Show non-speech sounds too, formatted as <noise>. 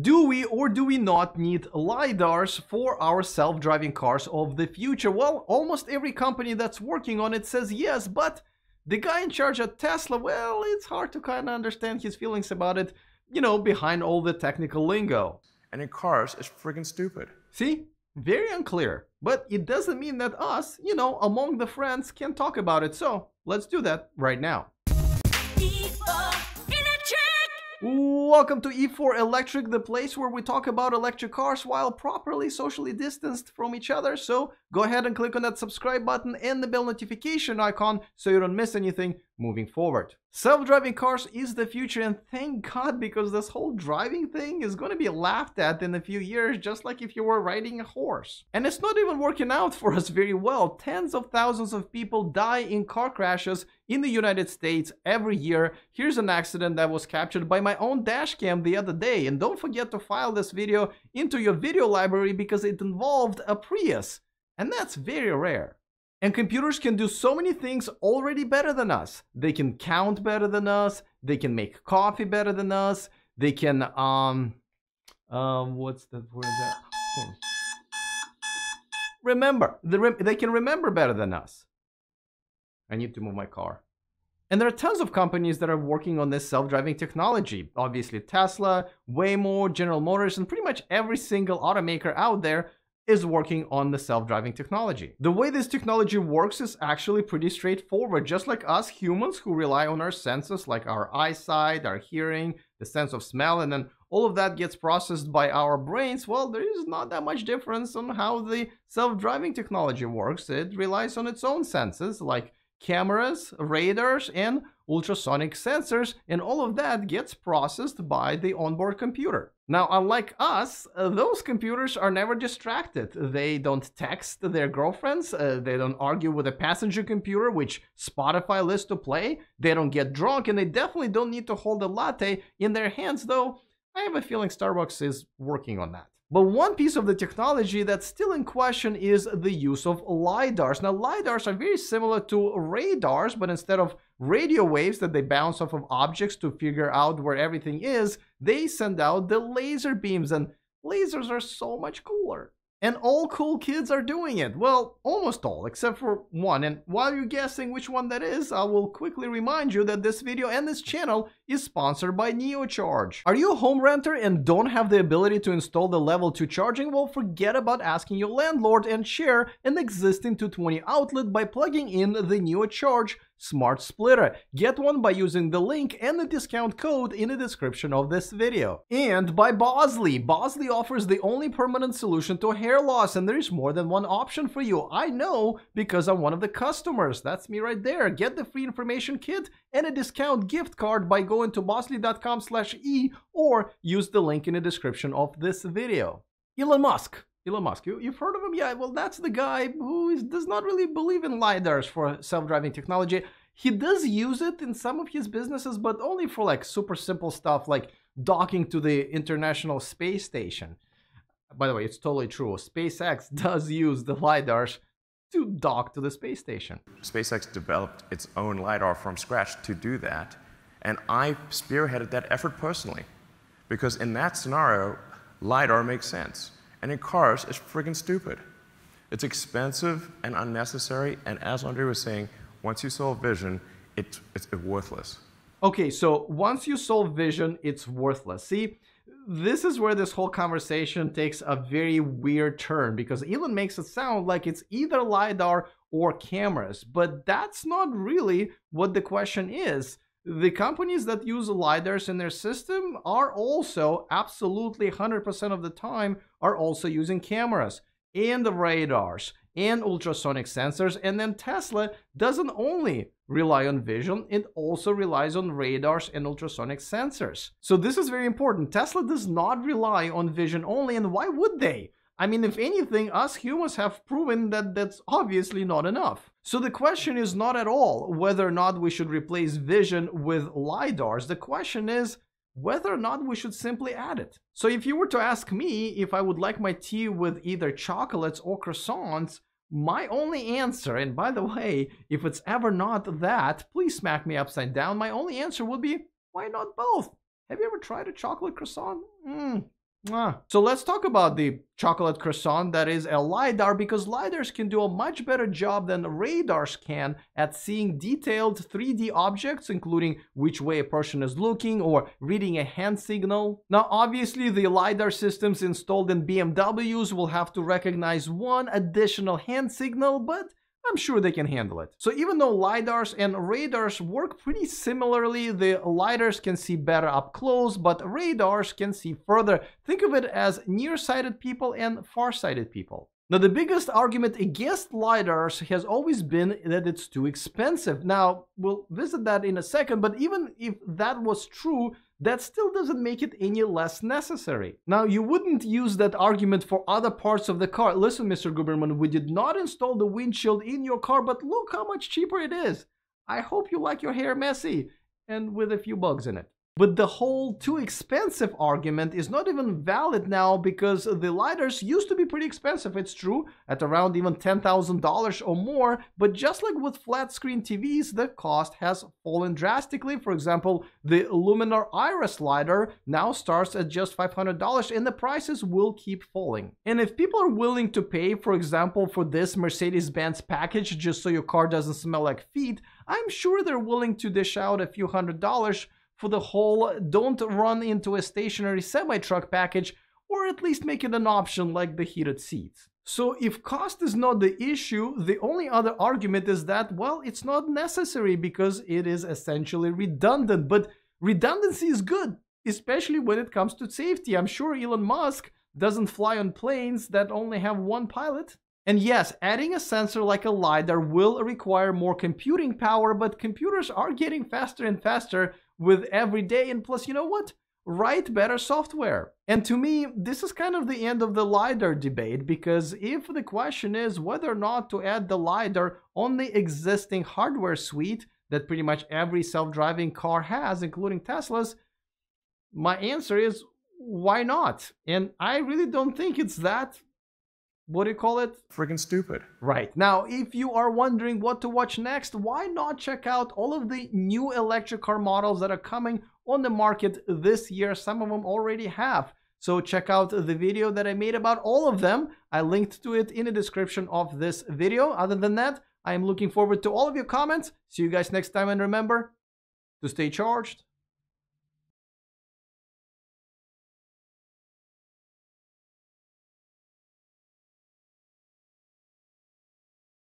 Do we or do we not need LiDARs for our self-driving cars of the future? Well, almost every company that's working on it says yes, but the guy in charge at Tesla, well, it's hard to kind of understand his feelings about it, you know, behind all the technical lingo. And in cars, it's freaking stupid. See? Very unclear. But it doesn't mean that us, you know, among the friends can talk about it, so let's do that right now. Welcome to E4 Electric, the place where we talk about electric cars while properly socially distanced from each other. So go ahead and click on that subscribe button and the bell notification icon so you don't miss anything moving forward. Self-driving cars is the future and thank god because this whole driving thing is gonna be laughed at in a few years just like if you were riding a horse. And it's not even working out for us very well. Tens of thousands of people die in car crashes in the United States every year. Here's an accident that was captured by my own dashcam the other day and don't forget to file this video into your video library because it involved a Prius and that's very rare. And computers can do so many things already better than us. They can count better than us. They can make coffee better than us. They can, um, um, what's the word that? Oh. Remember, they, rem they can remember better than us. I need to move my car. And there are tons of companies that are working on this self-driving technology. Obviously Tesla, Waymo, General Motors, and pretty much every single automaker out there is working on the self-driving technology. The way this technology works is actually pretty straightforward, just like us humans who rely on our senses like our eyesight, our hearing, the sense of smell, and then all of that gets processed by our brains, well, there is not that much difference on how the self-driving technology works. It relies on its own senses like cameras, radars, and ultrasonic sensors, and all of that gets processed by the onboard computer. Now, unlike us, uh, those computers are never distracted. They don't text their girlfriends, uh, they don't argue with a passenger computer, which Spotify lists to play, they don't get drunk, and they definitely don't need to hold a latte in their hands, though I have a feeling Starbucks is working on that. But one piece of the technology that's still in question is the use of LIDARs. Now, LIDARs are very similar to radars, but instead of radio waves that they bounce off of objects to figure out where everything is, they send out the laser beams, and lasers are so much cooler. And all cool kids are doing it. Well, almost all, except for one. And while you're guessing which one that is, I will quickly remind you that this video and this channel is sponsored by NeoCharge. Are you a home renter and don't have the ability to install the level 2 charging? Well, forget about asking your landlord and share an existing 220 outlet by plugging in the NeoCharge smart splitter. Get one by using the link and the discount code in the description of this video. And by Bosley. Bosley offers the only permanent solution to hair loss and there is more than one option for you. I know because I'm one of the customers. That's me right there. Get the free information kit and a discount gift card by going go into bosley.com slash e or use the link in the description of this video. Elon Musk. Elon Musk, you, have heard of him? Yeah, well, that's the guy who is, does not really believe in LiDARs for self-driving technology. He does use it in some of his businesses, but only for like super simple stuff like docking to the International Space Station. By the way, it's totally true. SpaceX <laughs> does use the LiDARs to dock to the space station. SpaceX developed its own LiDAR from scratch to do that. And I spearheaded that effort personally. Because in that scenario, LiDAR makes sense. And in cars, it's friggin' stupid. It's expensive and unnecessary. And as Andre was saying, once you solve vision, it, it's worthless. Okay, so once you solve vision, it's worthless. See, this is where this whole conversation takes a very weird turn because Elon makes it sound like it's either LiDAR or cameras, but that's not really what the question is the companies that use lidars in their system are also absolutely 100% of the time are also using cameras and the radars and ultrasonic sensors and then tesla doesn't only rely on vision it also relies on radars and ultrasonic sensors so this is very important tesla does not rely on vision only and why would they i mean if anything us humans have proven that that's obviously not enough so the question is not at all whether or not we should replace vision with LiDARs. The question is whether or not we should simply add it. So if you were to ask me if I would like my tea with either chocolates or croissants, my only answer, and by the way, if it's ever not that, please smack me upside down. My only answer would be, why not both? Have you ever tried a chocolate croissant? Mm, Ah. So let's talk about the chocolate croissant that is a LiDAR because LiDARs can do a much better job than radars can at seeing detailed 3D objects, including which way a person is looking or reading a hand signal. Now, obviously, the LiDAR systems installed in BMWs will have to recognize one additional hand signal, but I'm sure they can handle it. So even though LiDARs and radars work pretty similarly, the LiDARs can see better up close, but radars can see further. Think of it as nearsighted people and farsighted people. Now, the biggest argument against LiDARs has always been that it's too expensive. Now, we'll visit that in a second, but even if that was true, that still doesn't make it any less necessary. Now, you wouldn't use that argument for other parts of the car. Listen, Mr. Guberman, we did not install the windshield in your car, but look how much cheaper it is. I hope you like your hair messy and with a few bugs in it. But the whole too expensive argument is not even valid now because the lighters used to be pretty expensive, it's true, at around even $10,000 or more, but just like with flat screen TVs, the cost has fallen drastically. For example, the Luminar Iris lighter now starts at just $500 and the prices will keep falling. And if people are willing to pay, for example, for this Mercedes-Benz package just so your car doesn't smell like feet, I'm sure they're willing to dish out a few hundred dollars for the whole don't run into a stationary semi-truck package or at least make it an option like the heated seats. So if cost is not the issue, the only other argument is that, well, it's not necessary because it is essentially redundant. But redundancy is good, especially when it comes to safety. I'm sure Elon Musk doesn't fly on planes that only have one pilot. And yes, adding a sensor like a LiDAR will require more computing power, but computers are getting faster and faster, with every day. And plus, you know what? Write better software. And to me, this is kind of the end of the LiDAR debate because if the question is whether or not to add the LiDAR on the existing hardware suite that pretty much every self driving car has, including Tesla's, my answer is why not? And I really don't think it's that what do you call it? Freaking stupid. Right. Now, if you are wondering what to watch next, why not check out all of the new electric car models that are coming on the market this year? Some of them already have. So check out the video that I made about all of them. I linked to it in the description of this video. Other than that, I am looking forward to all of your comments. See you guys next time and remember to stay charged.